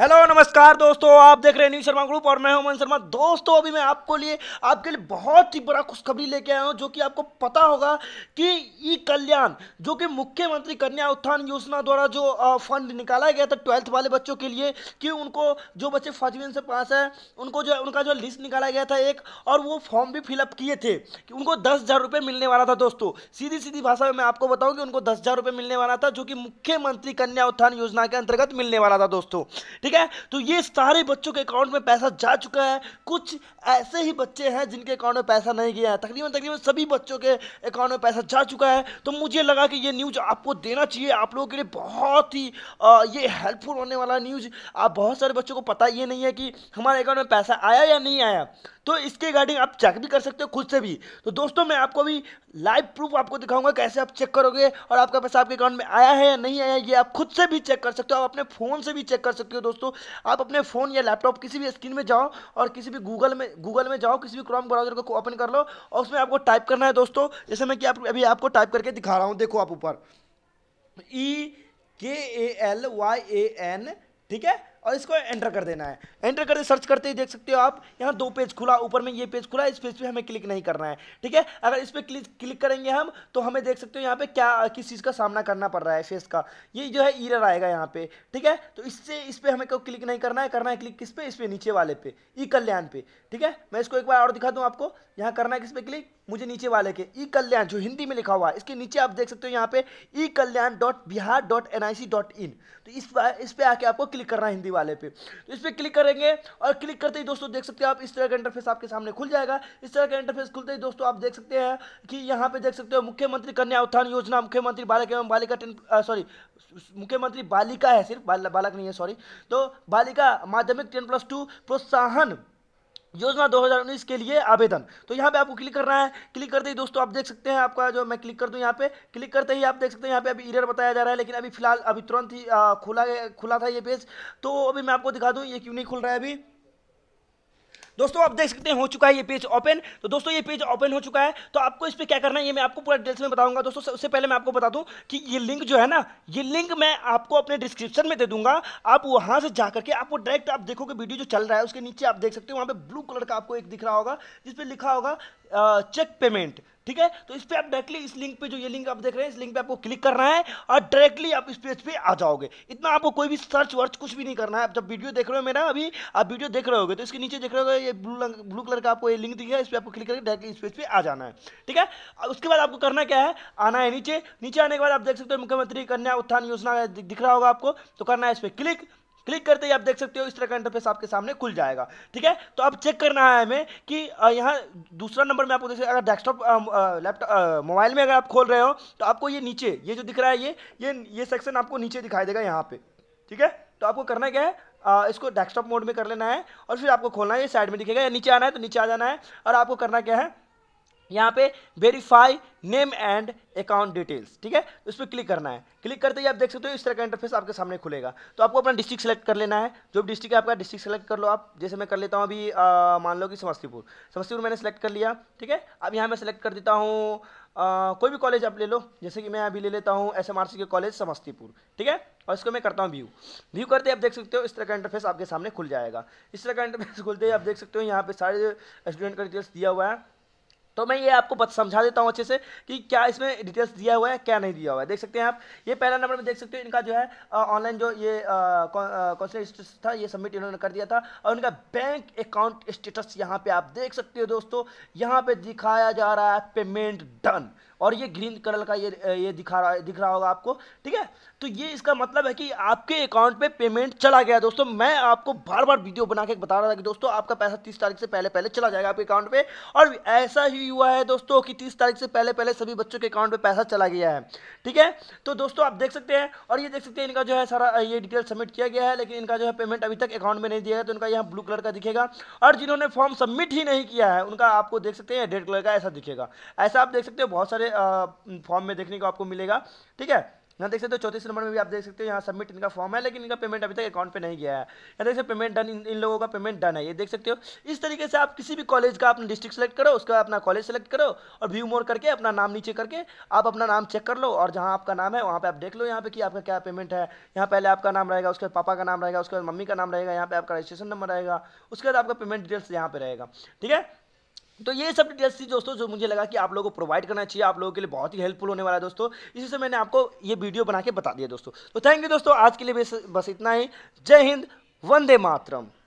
hello नमस्कार दोस्तों आप देख रहे हैं न्यू शर्मा ग्रुप और मैं हूं मन शर्मा दोस्तों अभी मैं आपको लिए आपके लिए बहुत ही बड़ा खुशखबरी लेके आया हूं जो कि आपको पता होगा कि ई कल्याण जो कि मुख्यमंत्री कन्या उत्थान योजना द्वारा जो फंड निकाला गया था ट्वेल्थ वाले बच्चों के लिए कि उनको जो बच्चे फाजवीन से पास है उनको जो उनका जो लिस्ट निकाला गया था एक और वो फॉर्म भी फिलअप किए थे कि उनको दस हज़ार मिलने वाला था दोस्तों सीधी सीधी भाषा में मैं आपको बताऊँ कि उनको दस हज़ार मिलने वाला था जो कि मुख्यमंत्री कन्या उत्थान योजना के अंतर्गत मिलने वाला था दोस्तों ठीक है तो ये सारे बच्चों के अकाउंट में पैसा जा चुका है कुछ ऐसे ही बच्चे हैं जिनके अकाउंट में पैसा नहीं गया है तकरीबन तकरीबन सभी बच्चों के अकाउंट में पैसा जा चुका है तो मुझे लगा कि ये न्यूज़ आपको देना चाहिए आप लोगों के लिए बहुत ही आ, ये हेल्पफुल होने वाला न्यूज़ आप बहुत सारे बच्चों को पता ये नहीं है कि हमारे अकाउंट में पैसा आया या नहीं आया तो इसके रिगार्डिंग आप चेक भी कर सकते हो खुद से भी तो दोस्तों मैं आपको भी लाइव प्रूफ आपको दिखाऊंगा कैसे आप चेक करोगे और आपका पैसा आपके अकाउंट में आया है या नहीं आया ये आप खुद से भी चेक कर सकते हो आप अपने फ़ोन से भी चेक कर सकते हो दोस्तों आप अपने फ़ोन या लैपटॉप किसी भी स्क्रीन में जाओ और किसी भी गूगल में गूगल में जाओ किसी भी क्रॉम ब्राउजर को ओपन कर लो और उसमें आपको टाइप करना है दोस्तों जैसे मैं कि आप अभी आपको टाइप करके दिखा रहा हूँ देखो आप ऊपर E K A L Y A N ठीक है और इसको एंटर कर देना है एंटर करके सर्च करते ही देख सकते हो आप यहाँ दो पेज खुला ऊपर में ये पेज खुला इस पेज पे हमें क्लिक नहीं करना है ठीक है अगर इस पर क्लिक क्लिक करेंगे हम तो हमें देख सकते हो यहाँ पे क्या किस चीज़ का सामना करना पड़ रहा है फेस का ये जो है ईरर आएगा यहाँ पे ठीक है तो इससे इस पर हमें क्लिक नहीं करना है करना है क्लिक किस पे इस पर नीचे वाले पे ई कल्याण पे ठीक है मैं इसको एक बार और दिखा दूँ आपको यहाँ करना है किस पे क्लिक मुझे नीचे वाले के ई कल्याण जो हिंदी में लिखा हुआ है इसके नीचे आप देख सकते हो यहाँ पे E Kalyan dot Bihar dot N I C dot in तो इस पर इस पर आके आपको क्लिक करना है हिंदी वाले पे तो इस पर क्लिक करेंगे और क्लिक करते ही दोस्तों देख सकते हो आप इस तरह का इंटरफेस आपके सामने खुल जाएगा इस तरह का इंटरफेस खुलते ही दोस्तों आप देख सकते हैं कि यहाँ पे देख सकते हो मुख्यमंत्री कन्या उत्थान योजना मुख्यमंत्री बालक एवं बालिका टेन सॉरी मुख्यमंत्री बालिका है सिर्फ बालक नहीं है सॉरी तो बालिका माध्यमिक टेन प्लस टू प्रोत्साहन योजना 2019 के लिए आवेदन तो यहाँ पे आपको क्लिक करना है क्लिक करते ही दोस्तों आप देख सकते हैं आपका जो मैं क्लिक कर दूँ यहाँ पे क्लिक करते ही आप देख सकते हैं यहाँ पे अभी इरर बताया जा रहा है लेकिन अभी फिलहाल अभी तुरंत ही खुला खुला था ये पेज तो अभी मैं आपको दिखा दूँ ये क्यों नहीं खुल रहा है अभी दोस्तों आप देख सकते हैं हो चुका है ये पेज ओपन तो दोस्तों ये पेज ओपन हो चुका है तो आपको इस पर क्या करना है ये मैं आपको पूरा डिटेल्स में बताऊंगा दोस्तों उससे पहले मैं आपको बता दूं कि ये लिंक जो है ना ये लिंक मैं आपको अपने डिस्क्रिप्शन में दे दूंगा आप वहां से जाकर के आपको डायरेक्ट आप देखोगे वीडियो जो चल रहा है उसके नीचे आप देख सकते हो वहाँ पर ब्लू कलर का आपको एक दिख रहा होगा जिसपे लिखा होगा चेक पेमेंट ठीक है तो इस पर आप डायरेक्टली इस लिंक पे जो ये लिंक आप देख रहे हैं इस लिंक पे आपको क्लिक करना है और डायरेक्टली आप इस पेज पे आ जाओगे इतना आपको कोई भी सर्च वर्च कुछ भी नहीं करना है आप जब वीडियो देख रहे हो मेरा अभी आप वीडियो देख रहे हो तो इसके नीचे देख रहे हो ये ब्लू ब्लू कलर का आपको ये लिंक है इस पर आपको क्लिक करके डायरेक्टली इस पेज पर आ जाना है ठीक है उसके बाद आपको करना क्या है आना है नीचे नीचे आने के बाद आप देख सकते हो मुख्यमंत्री कन्या उत्थान योजना दिख रहा होगा आपको तो करना है इस पर क्लिक क्लिक करते ही आप देख सकते हो इस तरह का इंटरफेस आपके सामने खुल जाएगा ठीक है तो अब चेक करना है हमें कि यहाँ दूसरा नंबर में आपको सकते अगर डेस्कटॉप लैपटॉप मोबाइल में अगर आप खोल रहे हो तो आपको ये नीचे ये जो दिख रहा है ये ये ये सेक्शन आपको नीचे दिखाई देगा यहाँ पे ठीक है तो आपको करना क्या है आ, इसको डेस्कटॉप मोड में कर लेना है और फिर आपको खोलना है ये साइड में दिखेगा या नीचे आना है तो नीचे आ जाना है और आपको करना क्या है यहाँ पे verify name and account details ठीक है उस पर क्लिक करना है क्लिक करते ही आप देख सकते हो इस तरह का इंटरफेस आपके सामने खुलेगा तो आपको अपना डिस्ट्रिक्ट सेलेक्ट कर लेना है जो भी डिस्ट्रिक्ट है आपका डिस्ट्रिक्ट सेलेक्ट कर लो आप जैसे मैं कर लेता हूँ अभी मान लो कि समस्तीपुर समस्तीपुर मैंने सेलेक्ट कर लिया ठीक है अब यहाँ मैं सेलेक्ट कर देता हूँ कोई भी कॉलेज आप ले लो जैसे कि मैं अभी ले लेता हूँ एस के कॉलेज समस्तीपुर ठीक है और इसको मैं करता हूँ व्यू व्यू करते आप देख सकते हो इस तरह का इंटरफेस आपके सामने खुल जाएगा इस तरह का इंटरफेस खुलते ही आप देख सकते हो यहाँ पे सारे स्टूडेंट का डिटेल्स दिया हुआ है तो मैं ये आपको समझा देता हूँ अच्छे से कि क्या इसमें डिटेल्स दिया हुआ है क्या नहीं दिया हुआ है देख सकते हैं आप ये पहला नंबर में देख सकते हो इनका जो है ऑनलाइन जो ये स्टेटस था ये सबमिट इन्होंने कर दिया था और इनका बैंक अकाउंट स्टेटस यहाँ पे आप देख सकते हो दोस्तों यहाँ पे दिखाया जा रहा है पेमेंट डन और ये ग्रीन कलर का ये ये दिखा रहा दिख रहा होगा आपको ठीक है तो ये इसका मतलब है कि आपके अकाउंट पे पेमेंट चला गया दोस्तों मैं आपको बार बार वीडियो बना के बता रहा था कि दोस्तों आपका पैसा तीस तारीख से पहले पहले चला जाएगा आपके अकाउंट पे और ऐसा ही भी हुआ है दोस्तों कि तीस तारीख से पहले पहले सभी बच्चों के अकाउंट में पैसा चला गया है ठीक है तो दोस्तों आप देख सकते हैं और ये देख सकते हैं इनका जो है सारा ये डिटेल सबमिट किया गया है लेकिन इनका जो है पेमेंट अभी तक अकाउंट में नहीं दिया है तो इनका यहाँ ब्लू कलर का दिखेगा और जिन्होंने फॉर्म सबमिट ही नहीं किया है उनका आपको देख सकते हैं रेड कलर का ऐसा दिखेगा ऐसा आप देख सकते हो बहुत सारे फॉर्म में देखने को आपको मिलेगा ठीक है यहाँ देख सकते हो चौतीस नंबर में भी आप देख सकते हो यहाँ सबमिट इनका फॉर्म है लेकिन इनका पेमेंट अभी तक अकाउंट पे नहीं गया है यहाँ देख सकते पेमेंट डन इन लोगों का पेमेंट डन है ये देख सकते हो इस तरीके से आप किसी भी कॉलेज का अपना डिस्ट्रिक्ट सेलेक्ट करो उसका अपना कॉलेज सेलेक्ट करो और व्यू मोर करके अपना नाम नीचे करके आप अपना नाम चेक कर लो और जहाँ आपका नाम है वहाँ पर आप देख लो यहाँ पे कि आपका क्या पेमेंट है यहाँ पहले आपका नाम रहेगा उसके पापा का नाम रहेगा उसके मम्मी का नाम रहेगा यहाँ पे आपका रजिस्ट्रेशन नंबर रहेगा उसके बाद आपका पेमेंट डिटेल्स यहाँ पे रहेगा ठीक है तो ये सब डिटेल्स थी दोस्तों जो मुझे लगा कि आप लोगों को प्रोवाइड करना चाहिए आप लोगों के लिए बहुत ही हेल्पफुल होने वाला है दोस्तों इसी से मैंने आपको ये वीडियो बना के बता दिया दोस्तों तो थैंक यू दोस्तों आज के लिए बस इतना ही जय हिंद वंदे मातरम